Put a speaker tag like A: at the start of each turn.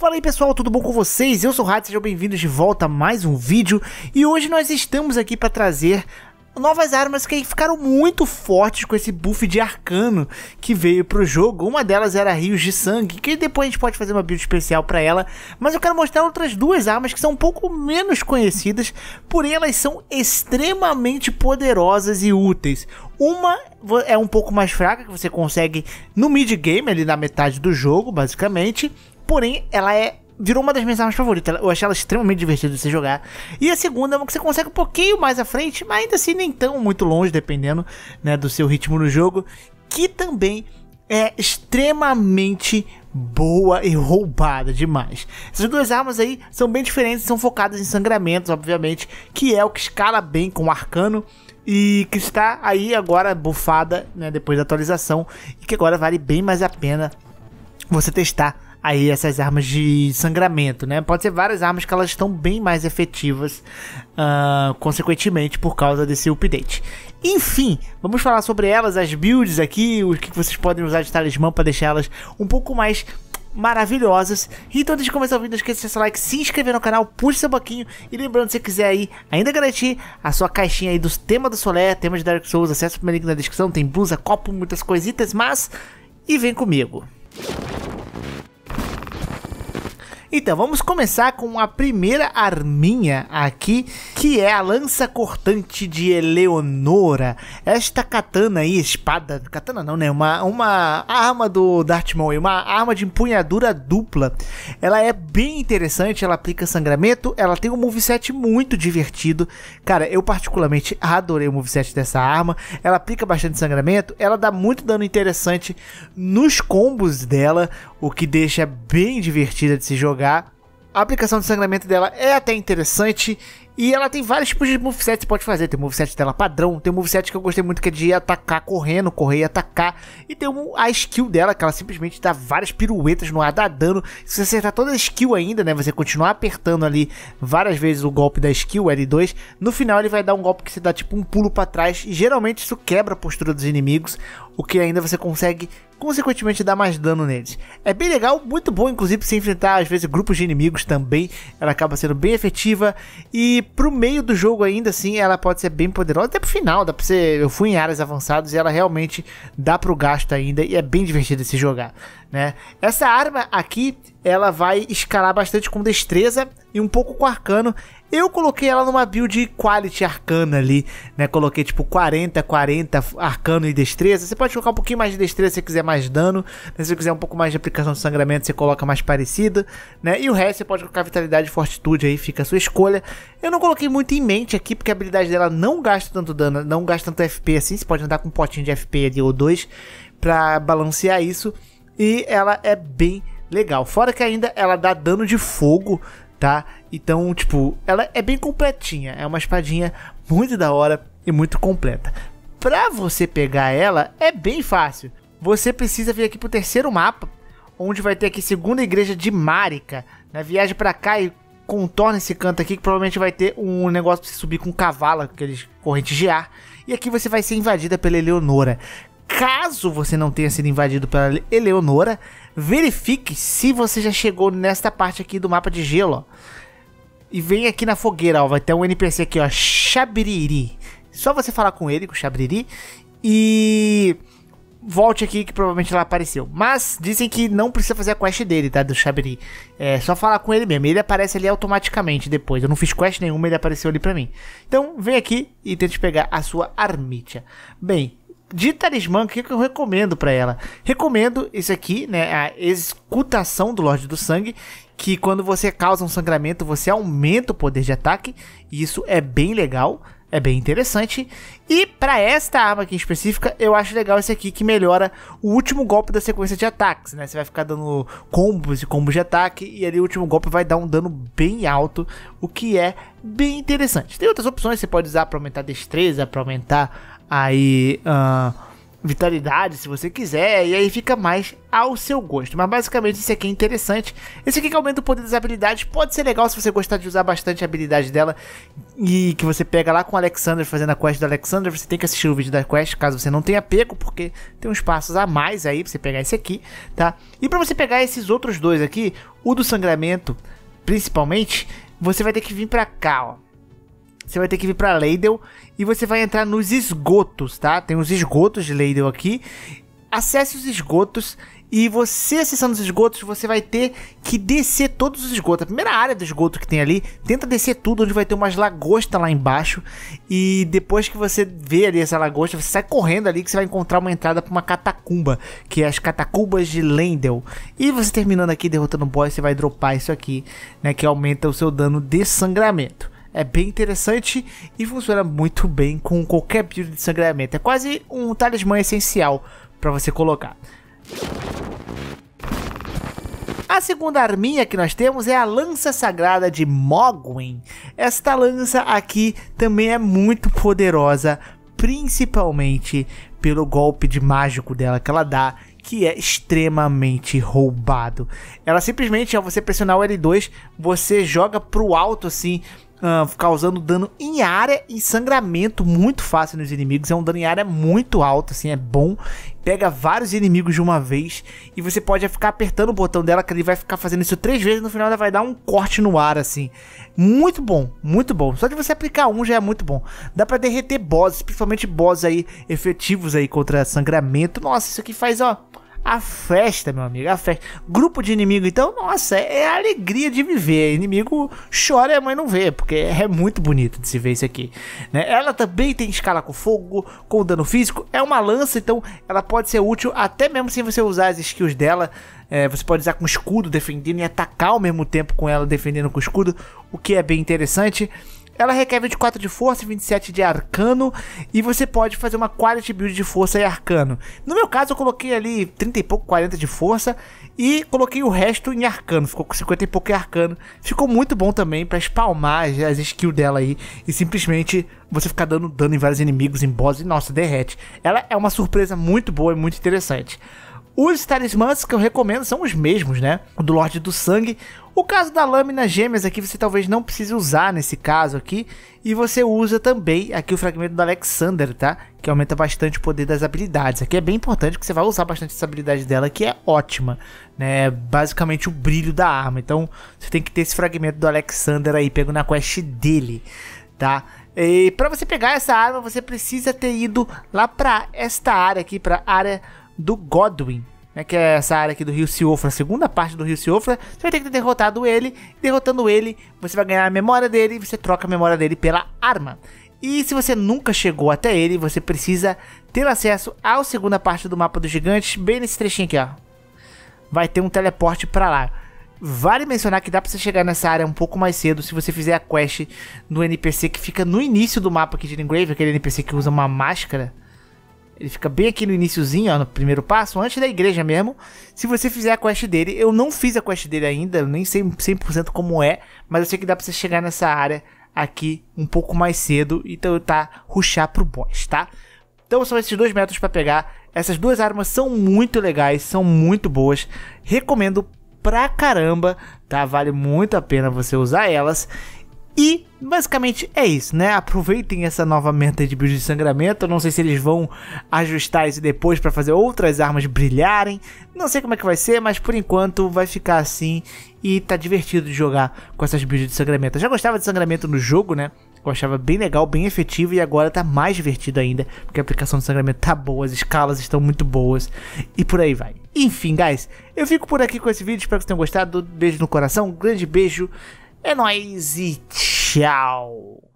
A: Fala aí pessoal, tudo bom com vocês? Eu sou o Rato, sejam bem-vindos de volta a mais um vídeo e hoje nós estamos aqui para trazer novas armas que ficaram muito fortes com esse buff de arcano que veio pro jogo. Uma delas era Rios de Sangue, que depois a gente pode fazer uma build especial para ela. Mas eu quero mostrar outras duas armas que são um pouco menos conhecidas, porém elas são extremamente poderosas e úteis. Uma é um pouco mais fraca, que você consegue no mid game, ali na metade do jogo, basicamente. Porém, ela é virou uma das minhas armas favoritas. Eu achei ela extremamente divertida de se jogar. E a segunda é uma que você consegue um pouquinho mais à frente, mas ainda assim nem tão muito longe, dependendo né, do seu ritmo no jogo, que também é extremamente boa e roubada demais. Essas duas armas aí são bem diferentes, são focadas em sangramentos, obviamente, que é o que escala bem com o arcano e que está aí agora bufada, né, depois da atualização, e que agora vale bem mais a pena você testar aí essas armas de sangramento, né? Pode ser várias armas que elas estão bem mais efetivas, uh, consequentemente, por causa desse update. Enfim, vamos falar sobre elas, as builds aqui, o que vocês podem usar de talismã para deixar elas um pouco mais maravilhosas. Então, antes de começar o vídeo, não esqueça de deixar seu like, se inscrever no canal, puxe seu boquinho. E lembrando, se quiser aí ainda garantir a sua caixinha aí dos temas do Solé, temas de Dark Souls, acesse o primeiro link na descrição, tem blusa, copo, muitas coisitas, mas... E vem comigo! Então, vamos começar com a primeira arminha aqui, que é a lança cortante de Eleonora. Esta katana aí, espada, katana não, né? Uma, uma arma do Darth Maul, uma arma de empunhadura dupla. Ela é bem interessante, ela aplica sangramento, ela tem um moveset muito divertido. Cara, eu particularmente adorei o moveset dessa arma. Ela aplica bastante sangramento, ela dá muito dano interessante nos combos dela o que deixa bem divertida de se jogar. A aplicação de sangramento dela é até interessante e ela tem vários tipos de moveset que você pode fazer. Tem o moveset dela padrão, tem o moveset que eu gostei muito que é de atacar correndo, correr e atacar. E tem um, a skill dela, que ela simplesmente dá várias piruetas no ar, dá dano. Se você acertar toda a skill ainda, né, você continuar apertando ali várias vezes o golpe da skill, L2, no final ele vai dar um golpe que você dá tipo um pulo para trás. E geralmente isso quebra a postura dos inimigos, o que ainda você consegue consequentemente dá mais dano neles. É bem legal, muito bom, inclusive, se enfrentar às vezes grupos de inimigos também. Ela acaba sendo bem efetiva. E pro meio do jogo ainda assim, ela pode ser bem poderosa. Até pro final, dá pra você. Eu fui em áreas avançadas e ela realmente dá pro gasto ainda. E é bem divertido se jogar né? Essa arma aqui, ela vai escalar bastante com destreza e um pouco com arcano. Eu coloquei ela numa build quality arcana ali, né? Coloquei tipo 40, 40 arcano e destreza. Você pode colocar um pouquinho mais de destreza se você quiser mais dano. Né? Se você quiser um pouco mais de aplicação de sangramento, você coloca mais parecida, né? E o resto você pode colocar vitalidade e fortitude aí, fica a sua escolha. Eu não coloquei muito em mente aqui, porque a habilidade dela não gasta tanto dano, não gasta tanto FP assim. Você pode andar com um potinho de FP ali ou dois pra balancear isso. E ela é bem legal. Fora que ainda ela dá dano de fogo, tá? Então, tipo, ela é bem completinha. É uma espadinha muito da hora e muito completa. Pra você pegar ela, é bem fácil. Você precisa vir aqui pro terceiro mapa, onde vai ter aqui segunda igreja de Marika. Na viagem para cá e contorna esse canto aqui, que provavelmente vai ter um negócio pra você subir com um cavalo, aqueles correntes de ar. E aqui você vai ser invadida pela Eleonora. Caso você não tenha sido invadido pela Eleonora, verifique se você já chegou nesta parte aqui do mapa de gelo. Ó. E vem aqui na fogueira, ó, vai ter um NPC aqui, ó, Xabiriri. Só você falar com ele, com o Xabiriri, e volte aqui que provavelmente lá apareceu. Mas dizem que não precisa fazer a quest dele, tá? Do Xabri. É só falar com ele mesmo. Ele aparece ali automaticamente depois. Eu não fiz quest nenhuma, ele apareceu ali pra mim. Então vem aqui e tente pegar a sua Armitia. Bem, de talismã, o que, que eu recomendo para ela? Recomendo esse aqui, né? A escutação do Lorde do Sangue, que quando você causa um sangramento, você aumenta o poder de ataque, e isso é bem legal, é bem interessante. E para esta arma aqui em específica, eu acho legal esse aqui que melhora o último golpe da sequência de ataques, né? Você vai ficar dando combos e combos de ataque e ali o último golpe vai dar um dano bem alto, o que é bem interessante. Tem outras opções, você pode usar para aumentar destreza, para aumentar aí uh, vitalidade, se você quiser, e aí fica mais ao seu gosto. Mas basicamente isso aqui é interessante. Esse aqui que aumenta o poder das habilidades pode ser legal se você gostar de usar bastante a habilidade dela e que você pega lá com o Alexander fazendo a quest do Alexander. Você tem que assistir o vídeo da quest caso você não tenha pego, porque tem uns passos a mais aí pra você pegar esse aqui, tá? E para você pegar esses outros dois aqui, o do sangramento principalmente, você vai ter que vir pra cá, ó você vai ter que vir para Leidel e você vai entrar nos esgotos, tá? Tem os esgotos de Leidel aqui. Acesse os esgotos e você acessando os esgotos, você vai ter que descer todos os esgotos. A primeira área do esgoto que tem ali, tenta descer tudo, onde vai ter umas lagostas lá embaixo. E depois que você vê ali essa lagosta, você sai correndo ali que você vai encontrar uma entrada para uma catacumba, que é as catacumbas de Lendel. E você terminando aqui derrotando o boss, você vai dropar isso aqui, né, que aumenta o seu dano de sangramento. É bem interessante e funciona muito bem com qualquer build tipo de sangramento. É quase um talismã essencial para você colocar. A segunda arminha que nós temos é a lança sagrada de Mogwin. Esta lança aqui também é muito poderosa, principalmente pelo golpe de mágico dela que ela dá, que é extremamente roubado. Ela simplesmente, ao você pressionar o L2, você joga pro alto assim uh, causando dano em área e sangramento muito fácil nos inimigos. É um dano em área muito alto, assim, é bom. Pega vários inimigos de uma vez e você pode ficar apertando o botão dela, que ele vai ficar fazendo isso três vezes. No final, ela vai dar um corte no ar, assim. Muito bom, muito bom. Só de você aplicar um já é muito bom. Dá para derreter bosses, principalmente bosses aí efetivos aí contra sangramento. Nossa, isso aqui faz, ó, a festa, meu amigo, a festa. Grupo de inimigo, então, nossa, é a é alegria de viver. Inimigo chora e a mãe não vê, porque é muito bonito de se ver isso aqui. Né? Ela também tem escala com fogo, com dano físico. É uma lança, então ela pode ser útil até mesmo sem você usar as skills dela. É, você pode usar com escudo defendendo e atacar ao mesmo tempo com ela defendendo com escudo, o que é bem interessante. Ela requer 24 de força e 27 de arcano. E você pode fazer uma quality build de força e arcano. No meu caso, eu coloquei ali 30 e pouco, 40 de força. E coloquei o resto em arcano. Ficou com 50 e pouco em arcano. Ficou muito bom também para espalmar as skills dela aí. E simplesmente você ficar dando dano em vários inimigos, em boss. E nossa, derrete. Ela é uma surpresa muito boa e muito interessante. Os talismãs que eu recomendo são os mesmos, né? O do Lorde do Sangue. O caso da lâmina gêmeas aqui você talvez não precise usar nesse caso aqui. E você usa também aqui o fragmento do Alexander, tá? Que aumenta bastante o poder das habilidades. Aqui é bem importante que você vai usar bastante essa habilidade dela, que é ótima. Né? É basicamente o brilho da arma. Então você tem que ter esse fragmento do Alexander aí, pego na quest dele, tá? E para você pegar essa arma, você precisa ter ido lá para esta área aqui, para área do Godwin, né, que é essa área aqui do Rio Siofra, a segunda parte do Rio Siofra, você vai ter que ter derrotado ele. Derrotando ele, você vai ganhar a memória dele e você troca a memória dele pela arma. E se você nunca chegou até ele, você precisa ter acesso à segunda parte do mapa dos gigantes, bem nesse trechinho aqui, ó. Vai ter um teleporte para lá. Vale mencionar que dá pra você chegar nessa área um pouco mais cedo se você fizer a quest no NPC que fica no início do mapa aqui de Ingrave, aquele NPC que usa uma máscara. Ele fica bem aqui no iníciozinho, ó, no primeiro passo, antes da igreja mesmo. Se você fizer a quest dele, eu não fiz a quest dele ainda, nem sei 100% como é, mas eu sei que dá pra você chegar nessa área aqui um pouco mais cedo, então tá, ruxar pro boss, tá? Então são esses dois métodos para pegar. Essas duas armas são muito legais, são muito boas. Recomendo pra caramba, tá? Vale muito a pena você usar elas. E basicamente é isso, né? Aproveitem essa nova meta de build de sangramento. não sei se eles vão ajustar isso depois para fazer outras armas brilharem. Não sei como é que vai ser, mas por enquanto vai ficar assim e tá divertido de jogar com essas builds de sangramento. Eu já gostava de sangramento no jogo, né? Eu achava bem legal, bem efetivo e agora tá mais divertido ainda, porque a aplicação de sangramento tá boa, as escalas estão muito boas e por aí vai. Enfim, guys, eu fico por aqui com esse vídeo, espero que vocês tenham gostado. Beijo no coração, um grande beijo é nóis e tchau!